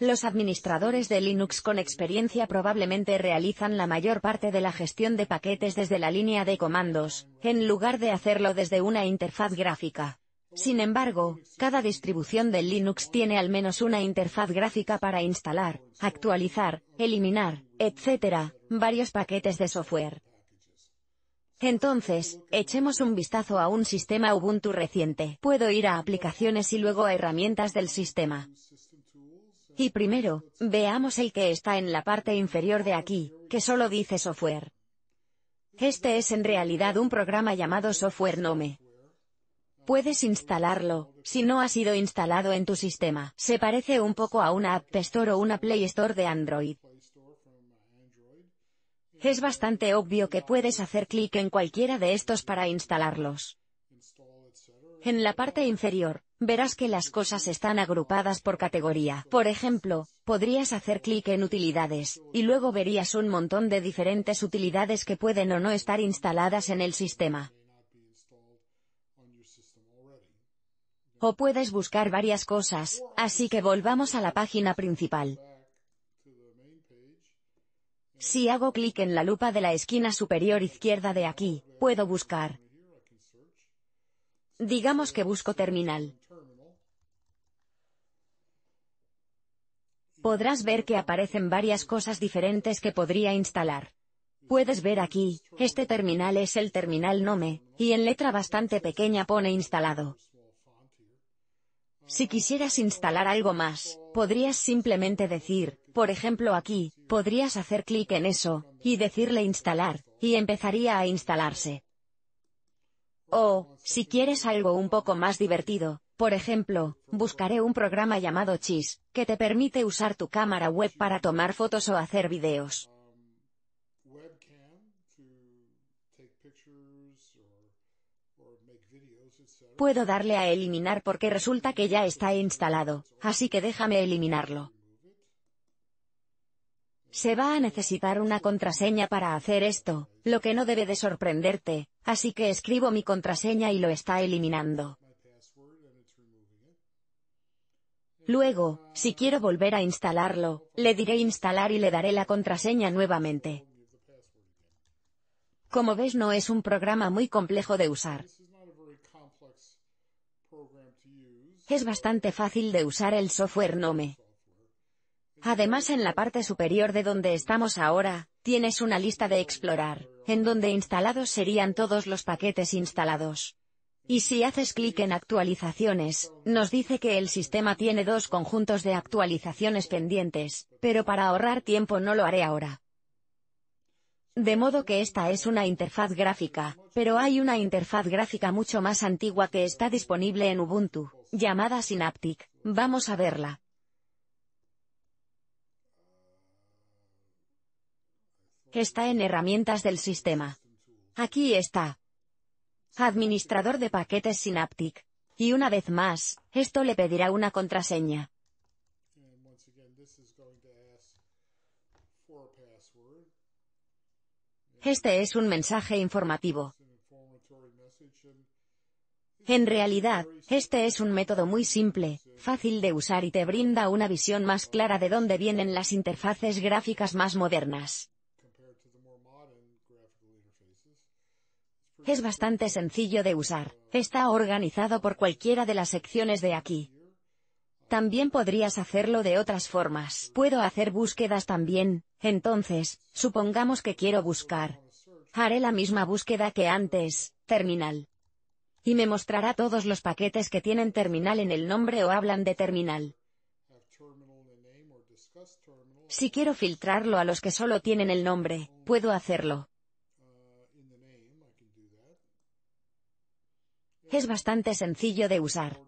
Los administradores de Linux con experiencia probablemente realizan la mayor parte de la gestión de paquetes desde la línea de comandos, en lugar de hacerlo desde una interfaz gráfica. Sin embargo, cada distribución de Linux tiene al menos una interfaz gráfica para instalar, actualizar, eliminar, etc., varios paquetes de software. Entonces, echemos un vistazo a un sistema Ubuntu reciente. Puedo ir a aplicaciones y luego a herramientas del sistema. Y primero, veamos el que está en la parte inferior de aquí, que solo dice software. Este es en realidad un programa llamado Software Nome. Puedes instalarlo, si no ha sido instalado en tu sistema. Se parece un poco a una App Store o una Play Store de Android. Es bastante obvio que puedes hacer clic en cualquiera de estos para instalarlos. En la parte inferior, verás que las cosas están agrupadas por categoría. Por ejemplo, podrías hacer clic en utilidades, y luego verías un montón de diferentes utilidades que pueden o no estar instaladas en el sistema. O puedes buscar varias cosas, así que volvamos a la página principal. Si hago clic en la lupa de la esquina superior izquierda de aquí, puedo buscar Digamos que busco terminal. Podrás ver que aparecen varias cosas diferentes que podría instalar. Puedes ver aquí, este terminal es el terminal Nome, y en letra bastante pequeña pone instalado. Si quisieras instalar algo más, podrías simplemente decir, por ejemplo aquí, podrías hacer clic en eso, y decirle instalar, y empezaría a instalarse. O, si quieres algo un poco más divertido, por ejemplo, buscaré un programa llamado Chis, que te permite usar tu cámara web para tomar fotos o hacer videos. Puedo darle a eliminar porque resulta que ya está instalado, así que déjame eliminarlo. Se va a necesitar una contraseña para hacer esto, lo que no debe de sorprenderte, Así que escribo mi contraseña y lo está eliminando. Luego, si quiero volver a instalarlo, le diré instalar y le daré la contraseña nuevamente. Como ves no es un programa muy complejo de usar. Es bastante fácil de usar el software Nome. Además en la parte superior de donde estamos ahora, tienes una lista de explorar en donde instalados serían todos los paquetes instalados. Y si haces clic en actualizaciones, nos dice que el sistema tiene dos conjuntos de actualizaciones pendientes, pero para ahorrar tiempo no lo haré ahora. De modo que esta es una interfaz gráfica, pero hay una interfaz gráfica mucho más antigua que está disponible en Ubuntu, llamada Synaptic, vamos a verla. Está en herramientas del sistema. Aquí está. Administrador de paquetes Synaptic. Y una vez más, esto le pedirá una contraseña. Este es un mensaje informativo. En realidad, este es un método muy simple, fácil de usar y te brinda una visión más clara de dónde vienen las interfaces gráficas más modernas. Es bastante sencillo de usar, está organizado por cualquiera de las secciones de aquí. También podrías hacerlo de otras formas. Puedo hacer búsquedas también, entonces, supongamos que quiero buscar. Haré la misma búsqueda que antes, terminal. Y me mostrará todos los paquetes que tienen terminal en el nombre o hablan de terminal. Si quiero filtrarlo a los que solo tienen el nombre, puedo hacerlo. Es bastante sencillo de usar.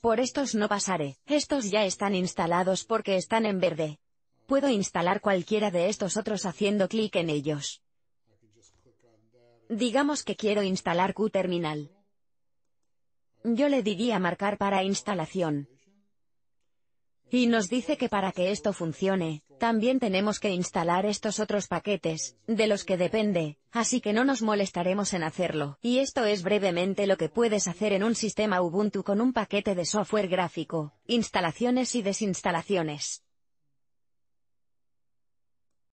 Por estos no pasaré, estos ya están instalados porque están en verde. Puedo instalar cualquiera de estos otros haciendo clic en ellos. Digamos que quiero instalar Terminal. Yo le diría marcar para instalación. Y nos dice que para que esto funcione, también tenemos que instalar estos otros paquetes, de los que depende, así que no nos molestaremos en hacerlo. Y esto es brevemente lo que puedes hacer en un sistema Ubuntu con un paquete de software gráfico, instalaciones y desinstalaciones.